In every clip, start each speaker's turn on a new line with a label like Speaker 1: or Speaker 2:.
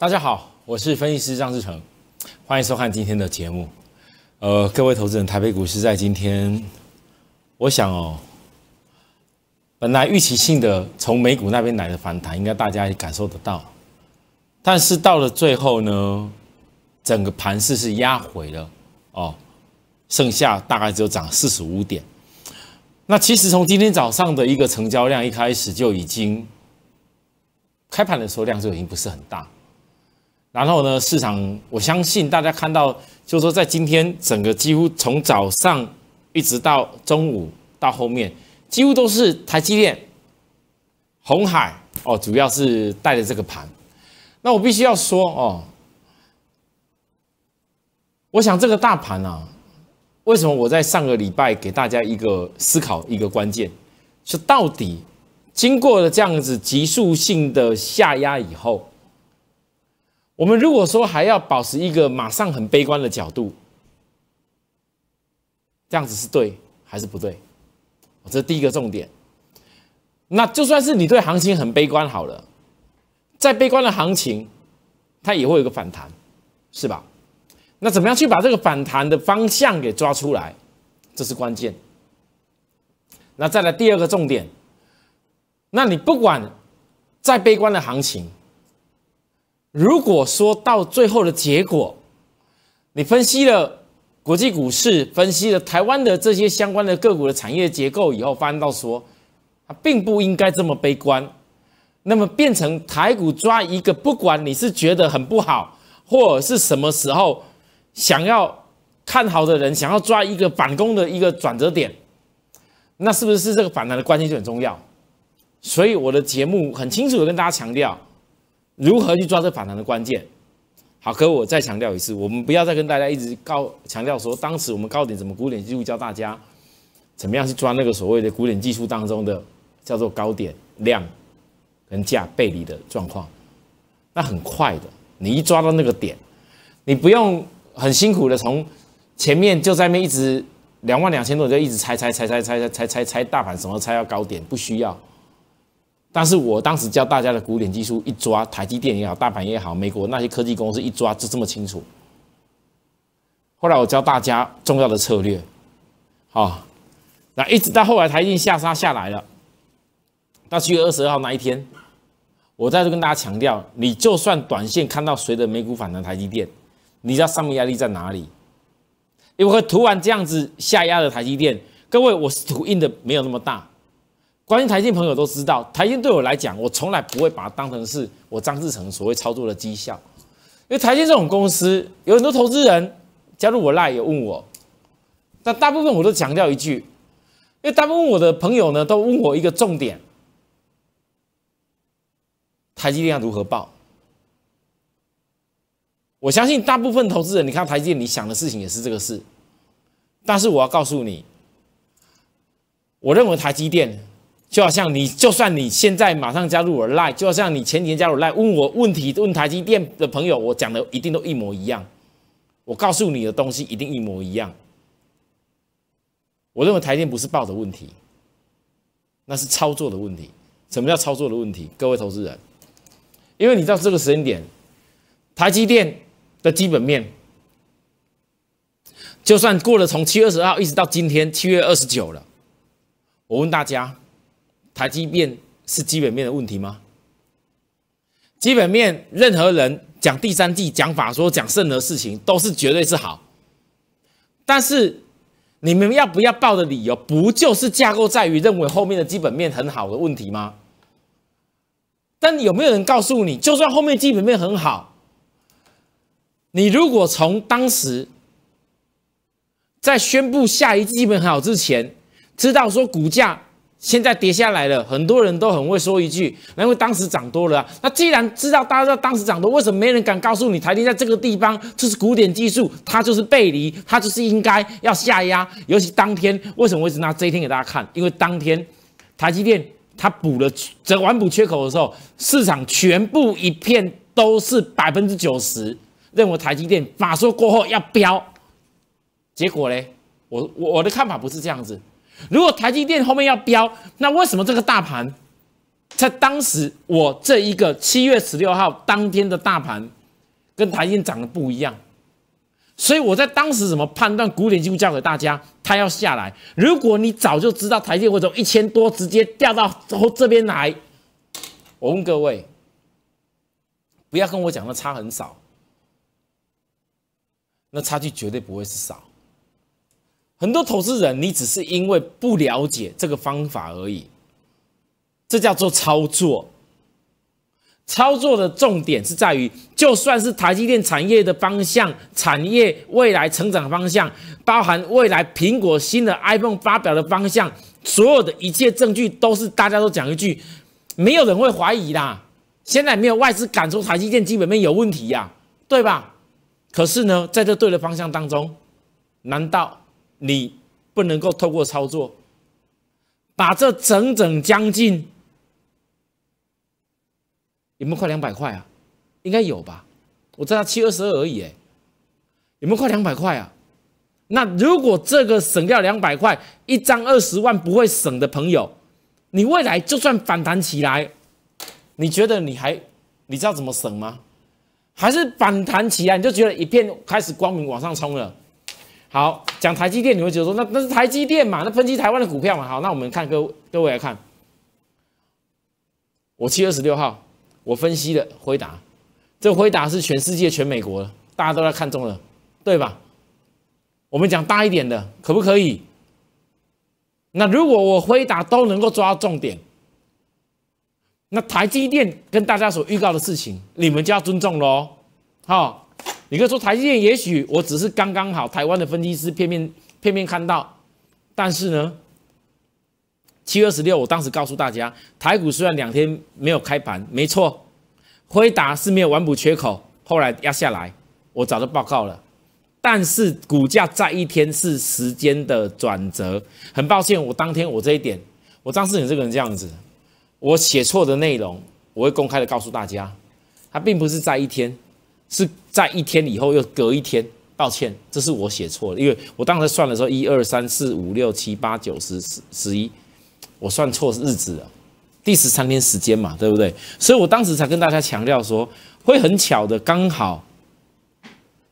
Speaker 1: 大家好，我是分析师张志成，欢迎收看今天的节目。呃，各位投资人，台北股市在今天，我想哦，本来预期性的从美股那边来的反弹，应该大家也感受得到，但是到了最后呢，整个盘势是压回了哦，剩下大概只有涨四十五点。那其实从今天早上的一个成交量，一开始就已经开盘的时候量就已经不是很大。然后呢？市场，我相信大家看到，就是说，在今天整个几乎从早上一直到中午到后面，几乎都是台积电、红海哦，主要是带的这个盘。那我必须要说哦，我想这个大盘啊，为什么我在上个礼拜给大家一个思考一个关键，是到底经过了这样子急速性的下压以后。我们如果说还要保持一个马上很悲观的角度，这样子是对还是不对？这是第一个重点。那就算是你对行情很悲观好了，再悲观的行情，它也会有个反弹，是吧？那怎么样去把这个反弹的方向给抓出来，这是关键。那再来第二个重点，那你不管再悲观的行情。如果说到最后的结果，你分析了国际股市，分析了台湾的这些相关的个股的产业结构以后，发现到说它并不应该这么悲观，那么变成台股抓一个不管你是觉得很不好，或是什么时候想要看好的人想要抓一个反攻的一个转折点，那是不是这个反弹的关键就很重要？所以我的节目很清楚的跟大家强调。如何去抓这反弹的关键？好，可我再强调一次，我们不要再跟大家一直告强调说，当时我们高点怎么古典技术教大家怎么样去抓那个所谓的古典技术当中的叫做高点量跟价背离的状况。那很快的，你一抓到那个点，你不用很辛苦的从前面就在那一直两万两千多就一直猜猜猜猜猜猜猜猜猜大盘什么猜要高点，不需要。但是我当时教大家的古典技术一抓，台积电也好，大盘也好，美国那些科技公司一抓就这么清楚。后来我教大家重要的策略，好，那一直到后来台积电下杀下来了，到七月二十二号那一天，我再次跟大家强调，你就算短线看到谁的美股反弹，台积电，你知道上面压力在哪里？因为突然这样子下压的台积电，各位我是图印的没有那么大。关于台积朋友都知道，台积对我来讲，我从来不会把它当成是我张志成所谓操作的绩效，因为台积这种公司有很多投资人，加入我赖也问我，但大部分我都强调一句，因为大部分我的朋友呢都问我一个重点，台积电要如何报？我相信大部分投资人，你看台积电，你想的事情也是这个事，但是我要告诉你，我认为台积电。就好像你，就算你现在马上加入我 Line，就好像你前几天加入 Line 问我问题，问台积电的朋友，我讲的一定都一模一样。我告诉你的东西一定一模一样。我认为台电不是报的问题，那是操作的问题。什么叫操作的问题？各位投资人，因为你知道这个时间点，台积电的基本面，就算过了从七月二十号一直到今天七月二十九了，我问大家。台积电是基本面的问题吗？基本面任何人讲第三季讲法，说讲任何事情都是绝对是好。但是你们要不要报的理由，不就是架构在于认为后面的基本面很好的问题吗？但有没有人告诉你，就算后面基本面很好，你如果从当时在宣布下一季基本很好之前，知道说股价？现在跌下来了，很多人都很会说一句：“因为当时涨多了。”那既然知道大家知道当时涨多，为什么没人敢告诉你台积在这个地方这是古典技术，它就是背离，它就是应该要下压。尤其当天，为什么我一直拿这一天给大家看？因为当天台积电它补了，整完补缺口的时候，市场全部一片都是百分之九十认为台积电马说过后要飙。结果嘞，我我的看法不是这样子。如果台积电后面要飙，那为什么这个大盘在当时我这一个七月十六号当天的大盘跟台积电涨的不一样？所以我在当时怎么判断古典术教给大家，它要下来。如果你早就知道台积会从一千多直接掉到后这边来，我问各位，不要跟我讲的差很少，那差距绝对不会是少。很多投资人，你只是因为不了解这个方法而已，这叫做操作。操作的重点是在于，就算是台积电产业的方向、产业未来成长方向，包含未来苹果新的 iPhone 发表的方向，所有的一切证据都是大家都讲一句，没有人会怀疑啦。现在没有外资敢说台积电基本面有问题呀，对吧？可是呢，在这对的方向当中，难道？你不能够透过操作，把这整整将近有没有快两百块啊？应该有吧？我只差七二十二而已，哎，有没有快两百块啊？那如果这个省掉两百块，一张二十万不会省的朋友，你未来就算反弹起来，你觉得你还你知道怎么省吗？还是反弹起来你就觉得一片开始光明往上冲了？好，讲台积电，你会觉得说，那那是台积电嘛，那分析台湾的股票嘛。好，那我们看各各位来看，我七二十六号，我分析的回答，这回答是全世界全美国的，大家都在看中了，对吧？我们讲大一点的，可不可以？那如果我回答都能够抓到重点，那台积电跟大家所预告的事情，你们就要尊重喽，好。你可以说台积电，也许我只是刚刚好，台湾的分析师片面片面看到，但是呢，七月十六，我当时告诉大家，台股虽然两天没有开盘，没错，辉达是没有完补缺口，后来压下来，我早就报告了，但是股价在一天是时间的转折，很抱歉，我当天我这一点，我张世勇这个人这样子，我写错的内容，我会公开的告诉大家，它并不是在一天。是在一天以后又隔一天，抱歉，这是我写错了，因为我当时算的时候，一二三四五六七八九十十十一，我算错日子了，第十三天时间嘛，对不对？所以我当时才跟大家强调说，会很巧的刚好，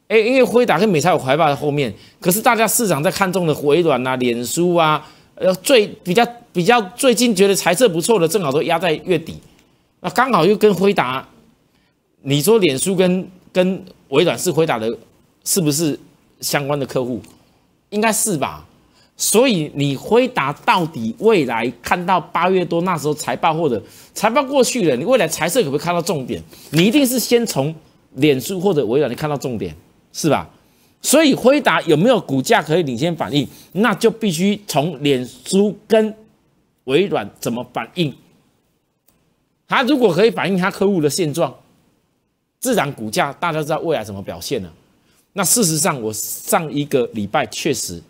Speaker 1: 哎，因为辉达跟美菜有怀抱在后面，可是大家市场在看中的回软啊、脸书啊，呃，最比较比较最近觉得财色不错的，正好都压在月底，那刚好又跟辉达，你说脸书跟。跟微软是回答的，是不是相关的客户？应该是吧。所以你回答到底未来看到八月多那时候财报或者财报过去了，你未来财色可不可以看到重点？你一定是先从脸书或者微软你看到重点，是吧？所以辉达有没有股价可以领先反应，那就必须从脸书跟微软怎么反应。他如果可以反映他客户的现状。自然股价，大家知道未来怎么表现呢？那事实上，我上一个礼拜确实，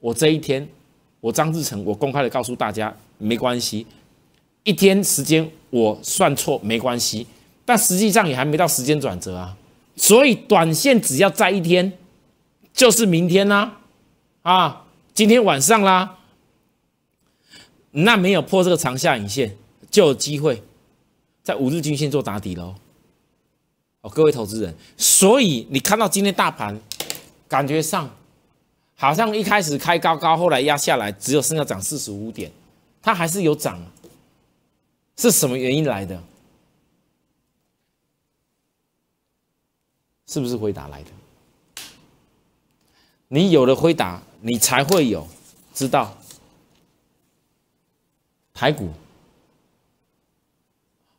Speaker 1: 我这一天，我张志成，我公开的告诉大家，没关系，一天时间我算错没关系，但实际上也还没到时间转折啊。所以短线只要在一天，就是明天啦，啊，今天晚上啦，那没有破这个长下影线，就有机会在五日均线做打底喽。各位投资人，所以你看到今天大盘，感觉上好像一开始开高高，后来压下来，只有剩下涨四十五点，它还是有涨，是什么原因来的？是不是回答来的？你有了回答，你才会有知道台股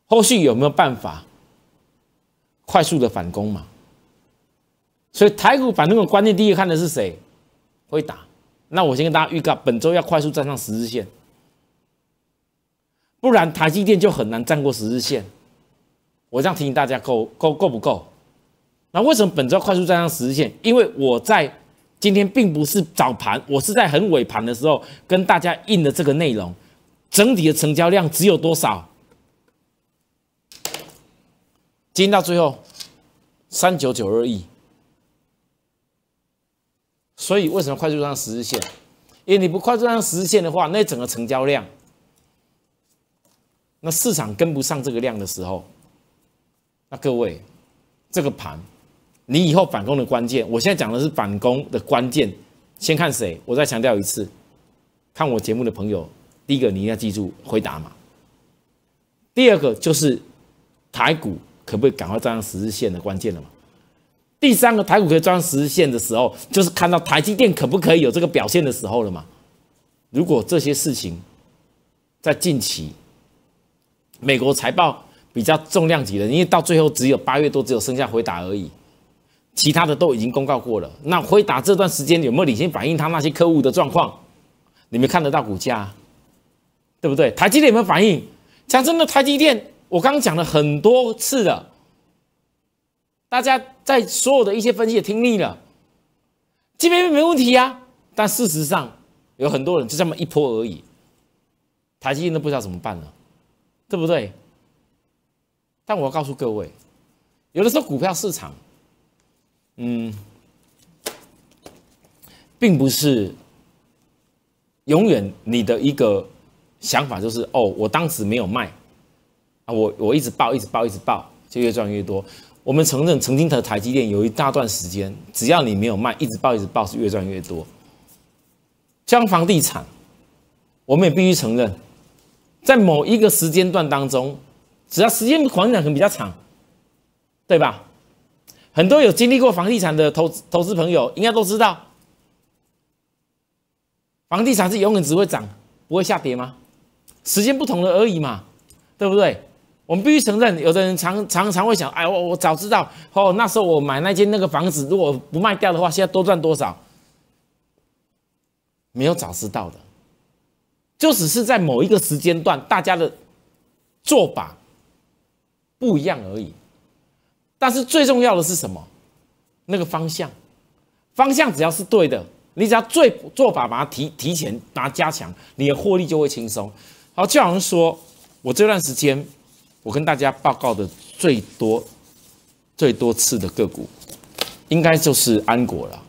Speaker 1: 后续有没有办法？快速的反攻嘛，所以台股反攻的关键，第一看的是谁会打。那我先跟大家预告，本周要快速站上十日线，不然台积电就很难站过十日线。我这样提醒大家够够够不够？那为什么本周要快速站上十日线？因为我在今天并不是早盘，我是在很尾盘的时候跟大家印的这个内容，整体的成交量只有多少？今到最后，三九九二亿，所以为什么快速上十日线？因为你不快速上十日线的话，那整个成交量，那市场跟不上这个量的时候，那各位，这个盘，你以后反攻的关键，我现在讲的是反攻的关键，先看谁。我再强调一次，看我节目的朋友，第一个你要记住回答嘛，第二个就是台股。可不可以赶快装上十日线的关键了嘛？第三个台股可以装十日线的时候，就是看到台积电可不可以有这个表现的时候了嘛？如果这些事情在近期，美国财报比较重量级的，因为到最后只有八月多只有剩下回答而已，其他的都已经公告过了。那回答这段时间有没有领先反映他那些客户的状况？你们看得到股价，对不对？台积电有没有反应？讲真的，台积电。我刚讲了很多次了，大家在所有的一些分析也听腻了，这边没问题啊，但事实上有很多人就这么一波而已，台积电都不知道怎么办了，对不对？但我告诉各位，有的时候股票市场，嗯，并不是永远你的一个想法就是哦，我当时没有卖。我我一直报，一直报，一直报，就越赚越多。我们承认曾经的台积电有一大段时间，只要你没有卖，一直报，一直报，是越赚越多。像房地产，我们也必须承认，在某一个时间段当中，只要时间、环境可能比较长，对吧？很多有经历过房地产的投投资朋友应该都知道，房地产是永远只会涨，不会下跌吗？时间不同了而已嘛，对不对？我们必须承认，有的人常常常会想：“哎，我我早知道哦，那时候我买那间那个房子，如果不卖掉的话，现在多赚多少？”没有早知道的，就只是在某一个时间段，大家的做法不一样而已。但是最重要的是什么？那个方向，方向只要是对的，你只要最做法把它提提前，把它加强，你的获利就会轻松。好，就好像说我这段时间。我跟大家报告的最多、最多次的个股，应该就是安国了。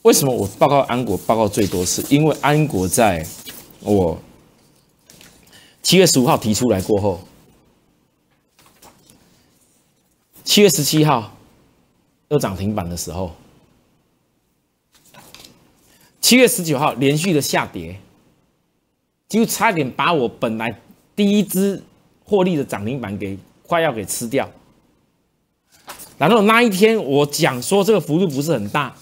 Speaker 1: 为什么我报告安国报告最多次？因为安国在我七月十五号提出来过后，七月十七号又涨停板的时候，七月十九号连续的下跌，就差点把我本来第一只。获利的涨停板给快要给吃掉，然后那一天我讲说这个幅度不是很大，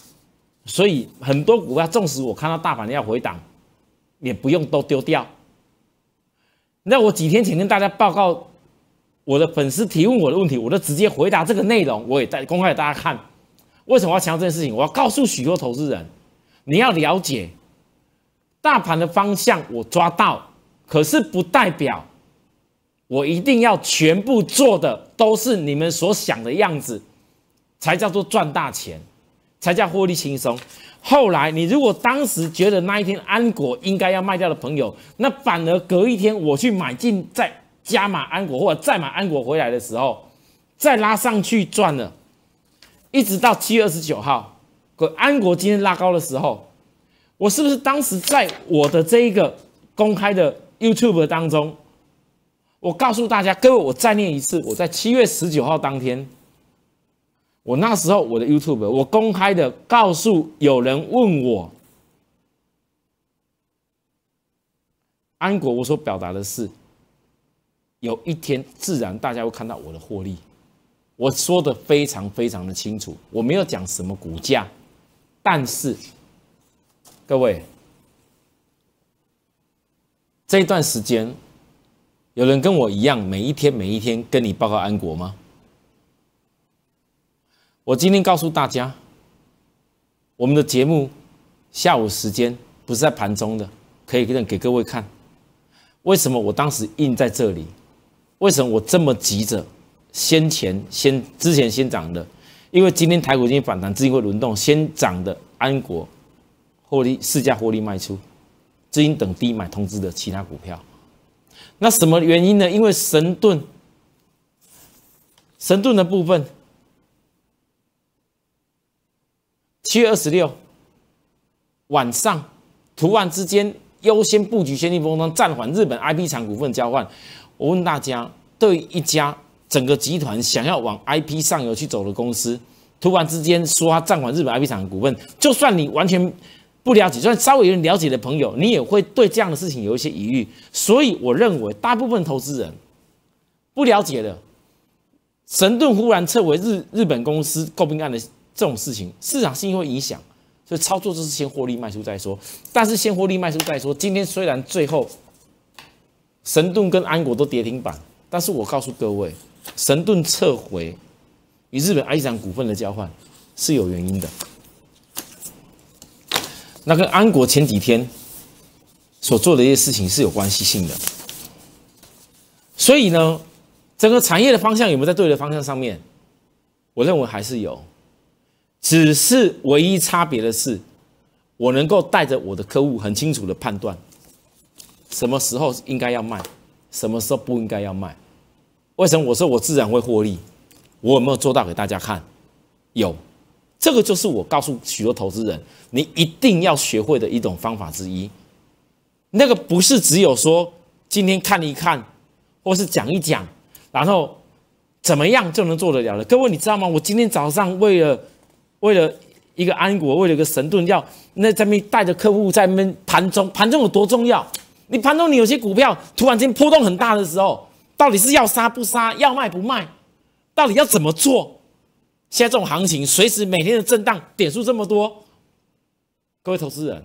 Speaker 1: 所以很多股票纵使我看到大盘要回档，也不用都丢掉。那我几天前跟大家报告，我的粉丝提问我的问题，我都直接回答这个内容，我也带公开给大家看。为什么要强调这件事情？我要告诉许多投资人，你要了解大盘的方向，我抓到，可是不代表。我一定要全部做的都是你们所想的样子，才叫做赚大钱，才叫获利轻松。后来，你如果当时觉得那一天安国应该要卖掉的朋友，那反而隔一天我去买进再加码安国，或者再买安国回来的时候，再拉上去赚了。一直到七月二十九号，可安国今天拉高的时候，我是不是当时在我的这一个公开的 YouTube 当中？我告诉大家，各位，我再念一次。我在七月十九号当天，我那时候我的 YouTube，我公开的告诉有人问我，安国，我所表达的是，有一天自然大家会看到我的获利。我说的非常非常的清楚，我没有讲什么股价，但是各位这一段时间。有人跟我一样，每一天每一天跟你报告安国吗？我今天告诉大家，我们的节目下午时间不是在盘中的，可以给给各位看。为什么我当时印在这里？为什么我这么急着？先前先之前先涨的，因为今天台股已经反弹，资金会轮动，先涨的安国获利市价获利卖出，资金等低买通知的其他股票。那什么原因呢？因为神盾，神盾的部分，七月二十六晚上，突然之间优先布局先进封装，暂缓日本 I P 厂股份交换。我问大家，对一家整个集团想要往 I P 上游去走的公司，突然之间说他暂缓日本 I P 厂股份，就算你完全。不了解，就算稍微有点了解的朋友，你也会对这样的事情有一些疑虑。所以我认为，大部分投资人不了解的，神盾忽然撤回日日本公司诟病案的这种事情，市场性会影响，所以操作就是先获利卖出再说。但是先获利卖出再说，今天虽然最后神盾跟安国都跌停板，但是我告诉各位，神盾撤回与日本 I 三股份的交换是有原因的。那跟安国前几天所做的一些事情是有关系性的，所以呢，整个产业的方向有没有在对的方向上面？我认为还是有，只是唯一差别的，是，我能够带着我的客户很清楚的判断，什么时候应该要卖，什么时候不应该要卖。为什么我说我自然会获利？我有没有做到给大家看？有。这个就是我告诉许多投资人，你一定要学会的一种方法之一。那个不是只有说今天看一看，或是讲一讲，然后怎么样就能做得了的。各位你知道吗？我今天早上为了为了一个安国，为了一个神盾，要那在面带着客户在面盘中，盘中有多重要？你盘中你有些股票突然间波动很大的时候，到底是要杀不杀，要卖不卖，到底要怎么做？现在这种行情，随时每天的震荡点数这么多，各位投资人，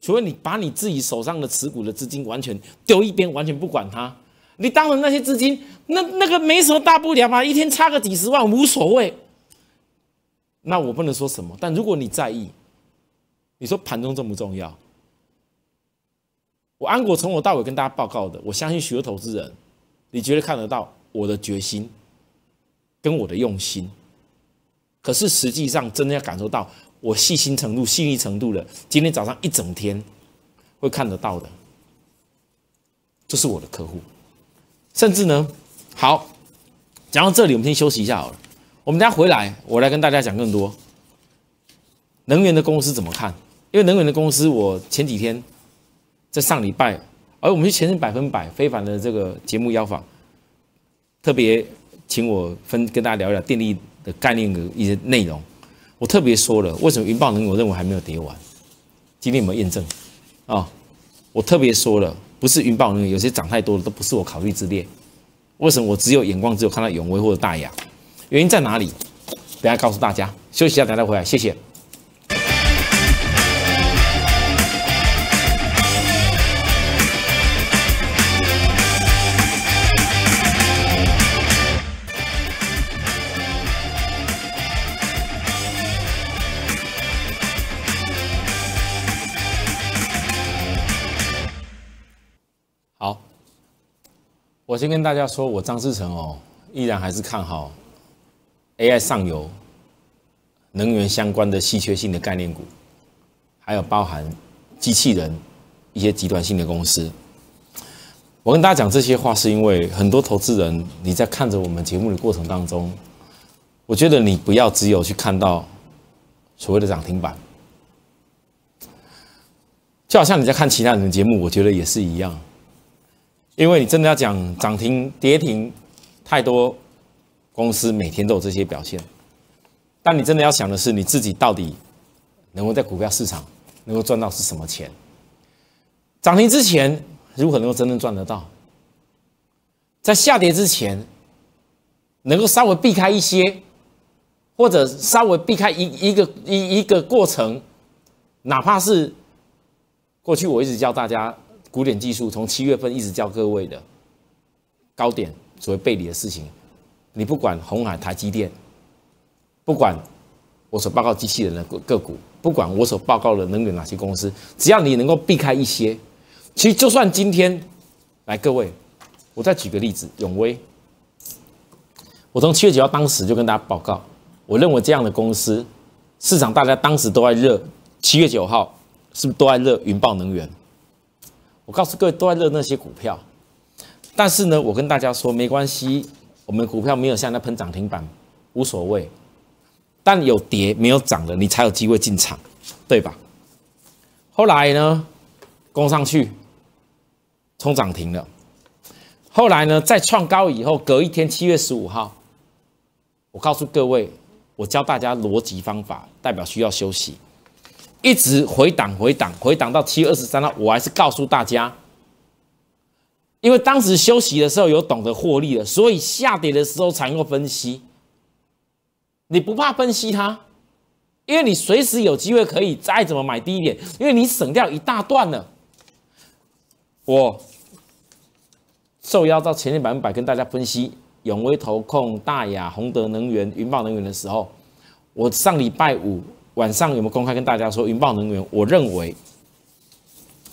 Speaker 1: 除非你把你自己手上的持股的资金完全丢一边，完全不管它？你当了那些资金，那那个没什么大不了嘛，一天差个几十万无所谓。那我不能说什么，但如果你在意，你说盘中重不重要？我安国从头到尾跟大家报告的，我相信许多投资人，你觉得看得到我的决心跟我的用心。可是实际上，真的要感受到我细心程度、细腻程度的，今天早上一整天会看得到的，这是我的客户。甚至呢，好，讲到这里，我们先休息一下好了。我们再回来，我来跟大家讲更多。能源的公司怎么看？因为能源的公司，我前几天在上礼拜，而我们是前百分百非凡的这个节目邀访，特别请我分跟大家聊聊电力。概念的一些内容，我特别说了，为什么云豹能源我认为还没有跌完？今天有没有验证？啊，我特别说了，不是云豹能源，有些涨太多了，都不是我考虑之列。为什么我只有眼光只有看到永威或者大雅？原因在哪里？等下告诉大家。休息一下，再来回来，谢谢。先跟大家说，我张志成哦，依然还是看好 AI 上游、能源相关的稀缺性的概念股，还有包含机器人一些极端性的公司。我跟大家讲这些话，是因为很多投资人，你在看着我们节目的过程当中，我觉得你不要只有去看到所谓的涨停板，就好像你在看其他人的节目，我觉得也是一样。因为你真的要讲涨停、跌停，太多公司每天都有这些表现。但你真的要想的是，你自己到底能够在股票市场能够赚到是什么钱？涨停之前如何能够真正赚得到？在下跌之前，能够稍微避开一些，或者稍微避开一一个一一个过程，哪怕是过去我一直教大家。古典技术从七月份一直教各位的高点所谓背离的事情，你不管红海、台积电，不管我所报告机器人的个股，不管我所报告的能源哪些公司，只要你能够避开一些，其实就算今天来各位，我再举个例子，永威，我从七月九号当时就跟大家报告，我认为这样的公司，市场大家当时都在热，七月九号是不是都在热云豹能源？我告诉各位，都在热那些股票，但是呢，我跟大家说没关系，我们股票没有像那喷涨停板，无所谓，但有跌没有涨的，你才有机会进场，对吧？后来呢，攻上去，冲涨停了。后来呢，在创高以后，隔一天七月十五号，我告诉各位，我教大家逻辑方法，代表需要休息。一直回档回档回档到七月二十三号，我还是告诉大家，因为当时休息的时候有懂得获利了，所以下跌的时候才能够分析。你不怕分析它，因为你随时有机会可以再怎么买低一点，因为你省掉一大段了。我受邀到前天百分百跟大家分析永威投控、大雅宏德能源、云豹能源的时候，我上礼拜五。晚上有没有公开跟大家说？云豹能源，我认为，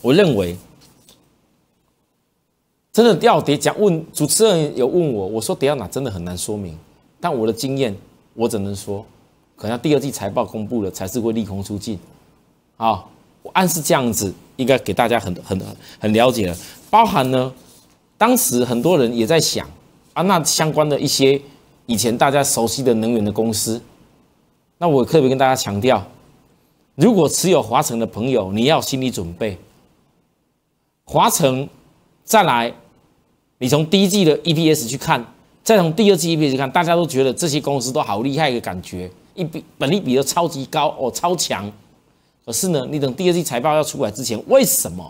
Speaker 1: 我认为，真的要得讲。问主持人有问我，我说得要哪真的很难说明。但我的经验，我只能说，可能第二季财报公布了才是会利空出尽。啊，我暗示这样子，应该给大家很很很了解了。包含呢，当时很多人也在想啊，那相关的一些以前大家熟悉的能源的公司。那我特别跟大家强调，如果持有华晨的朋友，你要心理准备。华晨再来，你从第一季的 EPS 去看，再从第二季 EPS 去看，大家都觉得这些公司都好厉害的感觉，一比本利比都超级高哦，超强。可是呢，你等第二季财报要出来之前，为什么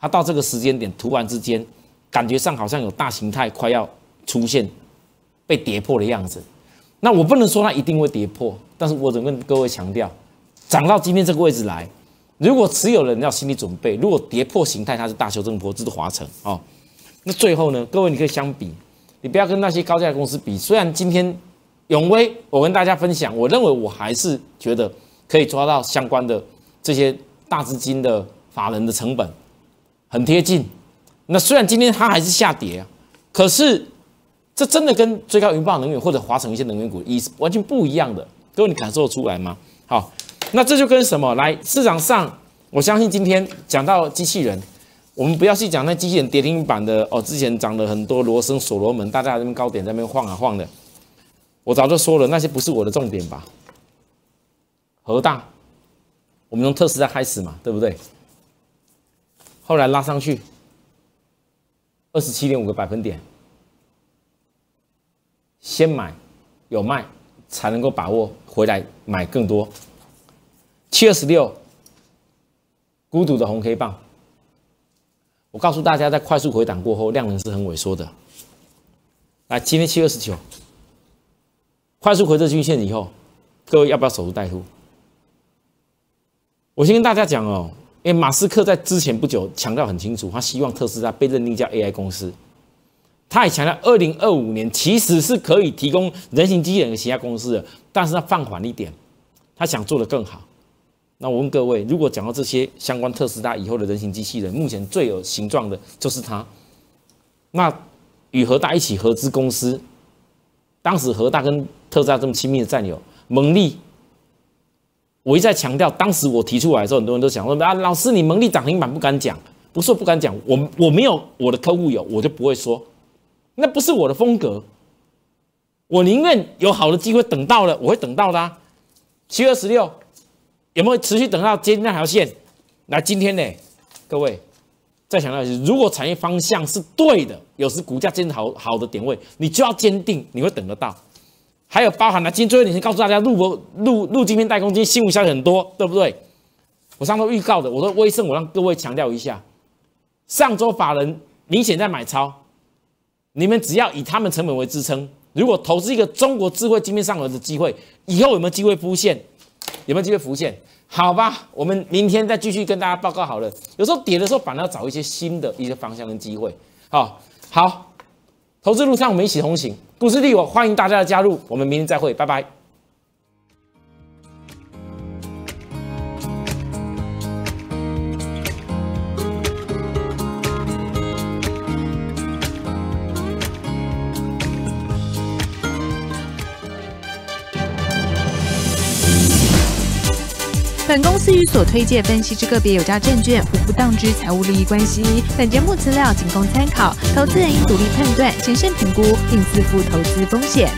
Speaker 1: 它到这个时间点突然之间，感觉上好像有大形态快要出现被跌破的样子？那我不能说它一定会跌破。但是我只跟各位强调，涨到今天这个位置来，如果持有人要心理准备，如果跌破形态，它是大修正波，这是华晨啊。那最后呢，各位你可以相比，你不要跟那些高价公司比。虽然今天永威，我跟大家分享，我认为我还是觉得可以抓到相关的这些大资金的法人的成本很贴近。那虽然今天它还是下跌啊，可是这真的跟最高云豹能源或者华晨一些能源股已完全不一样的。就你感受出来吗？好，那这就跟什么来？市场上，我相信今天讲到机器人，我们不要去讲那机器人跌停板的哦。之前涨了很多罗森、所罗门，大家在那边高点在那边晃啊晃的。我早就说了，那些不是我的重点吧。核大，我们从特斯拉开始嘛，对不对？后来拉上去二十七点五个百分点，先买有卖。才能够把握回来买更多。七二十六，孤独的红 K 棒。我告诉大家，在快速回档过后，量能是很萎缩的。来，今天七二十九，快速回撤均线以后，各位要不要守株待兔？我先跟大家讲哦，因为马斯克在之前不久强调很清楚，他希望特斯拉被认定叫 AI 公司。他也强调，二零二五年其实是可以提供人形机器人的其他公司的，但是他放缓一点，他想做的更好。那我问各位，如果讲到这些相关特斯拉以后的人形机器人，目前最有形状的就是它。那与和大一起合资公司，当时和大跟特斯拉这么亲密的战友蒙力，我一再强调，当时我提出来的时候，很多人都想说啊，老师你蒙利涨停板不敢讲，不是不敢讲，我我没有我的客户有，我就不会说。那不是我的风格，我宁愿有好的机会等到了，我会等到的。七月十六有没有持续等到接那条线？那今天呢？各位再强调一下，如果产业方向是对的，有时股价真的好好的点位，你就要坚定，你会等得到。还有包含了今天最后一点，告诉大家，入博录入今天带攻击，新闻消息很多，对不对？我上周预告的，我说微盛，我让各位强调一下，上周法人明显在买超。你们只要以他们成本为支撑，如果投资一个中国智慧晶片上游的机会，以后有没有机会浮现？有没有机会浮现？好吧，我们明天再继续跟大家报告好了。有时候跌的时候，反而要找一些新的一些方向跟机会。好，好，投资路上我们一起同行。股市帝，我欢迎大家的加入。我们明天再会，拜拜。司与所推荐分析之个别有价证券，无不当之财务利益关系。本节目资料仅供参考，投资人应独立判断、谨慎评估，并自负投资风险。